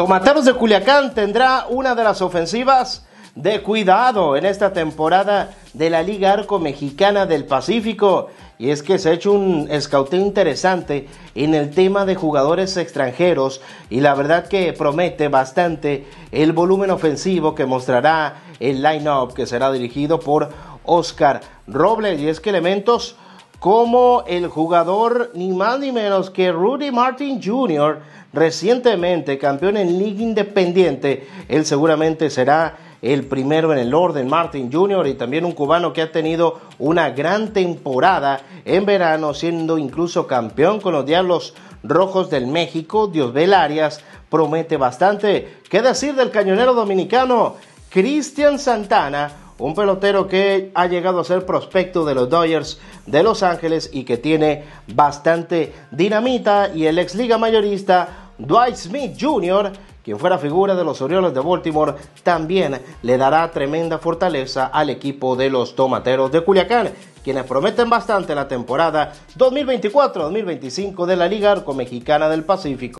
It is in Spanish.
Tomateros de Culiacán tendrá una de las ofensivas de cuidado en esta temporada de la Liga Arco Mexicana del Pacífico. Y es que se ha hecho un scouting interesante en el tema de jugadores extranjeros y la verdad que promete bastante el volumen ofensivo que mostrará el line-up que será dirigido por Oscar Robles. Y es que elementos como el jugador ni más ni menos que Rudy Martin Jr., recientemente campeón en Liga Independiente. Él seguramente será el primero en el orden, Martin Jr., y también un cubano que ha tenido una gran temporada en verano, siendo incluso campeón con los Diablos Rojos del México. Dios Arias, promete bastante. ¿Qué decir del cañonero dominicano Cristian Santana? un pelotero que ha llegado a ser prospecto de los Dodgers de Los Ángeles y que tiene bastante dinamita y el ex liga mayorista Dwight Smith Jr., quien fuera figura de los Orioles de Baltimore, también le dará tremenda fortaleza al equipo de los Tomateros de Culiacán, quienes prometen bastante la temporada 2024-2025 de la Liga Arco Mexicana del Pacífico.